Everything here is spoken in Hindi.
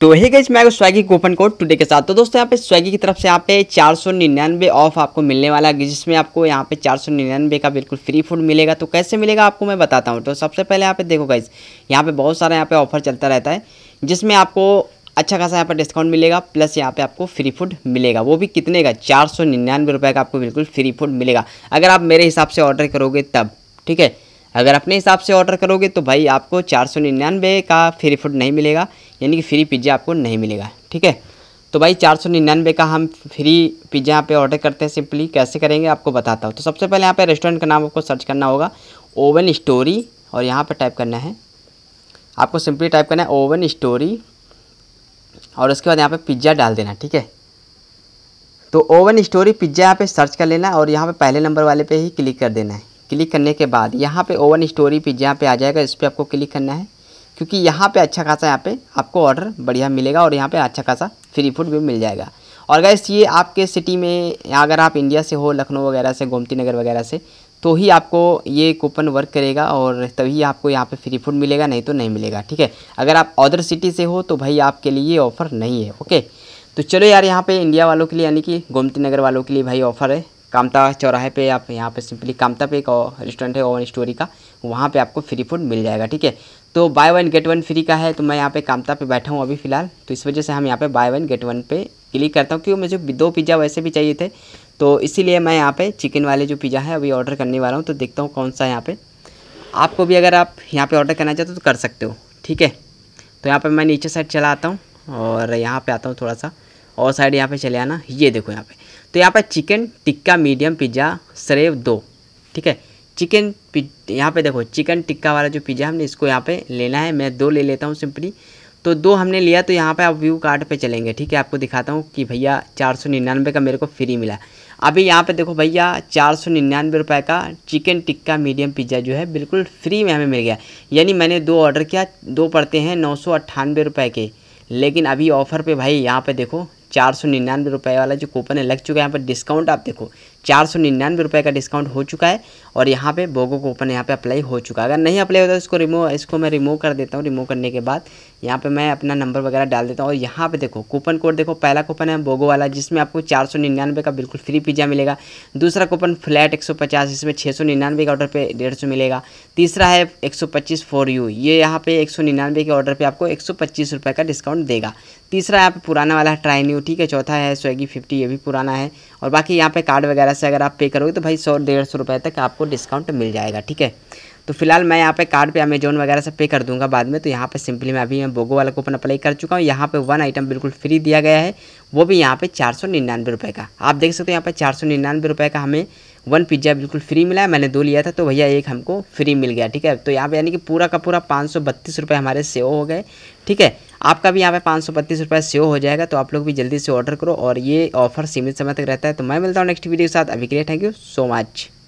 तो ही गई मैं स्वैगी कूपन कोड टुडे के साथ तो दोस्तों यहाँ पे स्वैगी की तरफ से यहाँ पे चार सौ निन्यानवे ऑफ आपको मिलने वाला है जिसमें आपको यहाँ पे चार सौ निन्यानवे का बिल्कुल फ्री फूड मिलेगा तो कैसे मिलेगा आपको मैं बताता हूँ तो सबसे पहले यहाँ पे देखो गई यहाँ पे बहुत सारा यहाँ पे ऑफर चलता रहता है जिसमें आपको अच्छा खासा यहाँ पर डिस्काउंट मिलेगा प्लस यहाँ पे आपको फ्री फूड मिलेगा वो भी कितने का चार सौ निन्यानवे रुपये का आपको बिल्कुल फ्री फूड मिलेगा अगर आप मेरे हिसाब से ऑर्डर करोगे तब ठीक है अगर अपने हिसाब से ऑर्डर करोगे तो भाई आपको चार सौ निन्यानवे का फ्री फूड नहीं मिलेगा यानी कि फ्री पिज्ज़ा आपको नहीं मिलेगा ठीक है तो भाई चार सौ निन्यानवे का हम फ्री पिज़्ज़ा यहाँ पे ऑर्डर करते हैं सिंपली कैसे करेंगे आपको बताता हूँ तो सबसे पहले यहाँ पे रेस्टोरेंट का नाम आपको सर्च करना होगा ओवन स्टोरी और यहाँ पे टाइप करना है आपको सिंपली टाइप करना है ओवन स्टोरी और उसके बाद यहाँ पे पिज्ज़ा डाल देना ठीक है तो ओवन स्टोरी पिज्ज़ा यहाँ पर सर्च कर लेना और यहाँ पर पहले नंबर वाले पर ही क्लिक कर देना है क्लिक करने के बाद यहाँ पर ओवन स्टोरी पिज्ज़ा यहाँ पर आ जाएगा इस पर आपको क्लिक करना है क्योंकि यहाँ पे अच्छा खासा यहाँ पे आपको ऑर्डर बढ़िया मिलेगा और यहाँ पे अच्छा खासा फ्री फूड भी मिल जाएगा और गैस ये आपके सिटी में अगर आप इंडिया से हो लखनऊ वगैरह से गोमती नगर वगैरह से तो ही आपको ये कूपन वर्क करेगा और तभी आपको यहाँ पे फ्री फूड मिलेगा नहीं तो नहीं मिलेगा ठीक है अगर आप अदर सिटी से हो तो भाई आपके लिए ये ऑफ़र नहीं है ओके तो चलो यार यहाँ पे इंडिया वालों के लिए यानी कि गोमती नगर वालों के लिए भाई ऑफ़र है कामता चौराहे पे आप यहाँ पे सिंपली कामता पे एक रेस्टोरेंट है ओवन स्टोरी का वहाँ पे आपको फ्री फूड मिल जाएगा ठीक है तो buy one get one free का है तो मैं यहाँ पे कामता पे बैठा हूँ अभी फ़िलहाल तो इस वजह से हम यहाँ पे बाय वन गेट वन पे क्लिक करता हूँ क्योंकि मुझे दो पिज़्ज़ा वैसे भी चाहिए थे तो इसीलिए मैं यहाँ पर चिकन वाले जो पिज़्ज़ा है अभी ऑर्डर करने वाला हूँ तो देखता हूँ कौन सा यहाँ पर आपको भी अगर आप यहाँ पर ऑर्डर करना चाहते हो तो कर सकते हो ठीक है तो यहाँ पर मैं नीचे साइड चला आता हूँ और यहाँ पर आता हूँ थोड़ा सा और साइड यहाँ पे चले आना ये देखो यहाँ पे तो यहाँ पे chicken tikka medium pizza serve दो ठीक है चिकन यहाँ पे देखो चिकन टिक्का वाला जो पिज़्ज़ा हमने इसको यहाँ पे लेना है मैं दो ले लेता हूँ सिंपली तो दो हमने लिया तो यहाँ पे आप व्यू कार्ड पे चलेंगे ठीक है आपको दिखाता हूँ कि भैया चार सौ निन्यानवे का मेरे को फ्री मिला अभी यहाँ पे देखो भैया चार सौ निन्यानवे रुपये का चिकन टिक्का मीडियम पिज़्ज़ा जो है बिल्कुल फ्री में हमें मिल गया यानी मैंने दो ऑर्डर किया दो पड़ते हैं नौ सौ अट्ठानवे रुपये के लेकिन अभी ऑफ़र पे भाई यहाँ पे देखो चार सौ निन्यानवे रुपये वाला जो कूपन है लग चुका है यहाँ पर डिस्काउंट आप देखो चार सौ निन्यानवे रुपये का डिस्काउंट हो चुका है और यहाँ पे बोगो कूपन यहाँ पे अप्लाई हो चुका है अगर नहीं अप्लाई होता तो इसको रिमूव इसको मैं रिमूव कर देता हूँ रिमूव करने के बाद यहाँ पे मैं अपना नंबर वगैरह डाल देता हूँ और यहाँ पे देखो कूपन कोड देखो पहला कूपन है बोगो वाला जिसमें आपको चार सौ निन्यानवे का बिल्कुल फ्री पिज़्ज़ा मिलेगा दूसरा कूपन फ्लैट एक सौ पचास जिसमें छः सौ निन्यानवे के ऑर्डर पर डेढ़ सौ मिलेगा तीसरा है एक सौ पच्चीस फॉर यू ये यहाँ पे एक सौ निन्यानवे के ऑर्डर पर आपको एक सौ पच्चीस रुपये का डिस्काउंट देगा तीसरा यहाँ पे पुराना वाला है ट्राई न्यू ठीक है चौथा है स्वेगी फिफ्टी ये भी पुराना है और बाकी यहाँ पे कार्ड वगैरह से अगर आप पे करोगे तो भाई सौ डेढ़ सौ रुपये तक आपको डिस्काउंट मिल जाएगा ठीक है तो फिलहाल मैं यहाँ पे कार्ड पे अमेजोन वगैरह से पे कर दूंगा बाद में तो यहाँ पे सिंपली मैं अभी मैं बोगो वाला कूपन अप्लाई कर चुका हूँ यहाँ पे वन आइटम बिल्कुल फ्री दिया गया है वो भी यहाँ पे चार सौ निन्यानवे रुपये का आप देख सकते हो यहाँ पे चार सौ निन्यानवे रुपये का हमें वन पिज्ज़ा बिल्कुल फ्री मिला है मैंने दो लिया था तो भैया एक हमको फ्री मिल गया ठीक है तो यहाँ पर यानी कि पूरा का पूरा पाँच सौ बत्तीस रुपये हमारे सेव हो गए ठीक है आपका भी यहाँ पे पाँच सौ बत्तीस रुपये सेव हो जाएगा तो आप लोग भी जल्दी से ऑर्डर करो और ये ऑफर सीमित समय तक रहता है तो मैं मिलता हूँ नेक्स्ट वीडियो के साथ अभी के लिए थैंक यू सो मच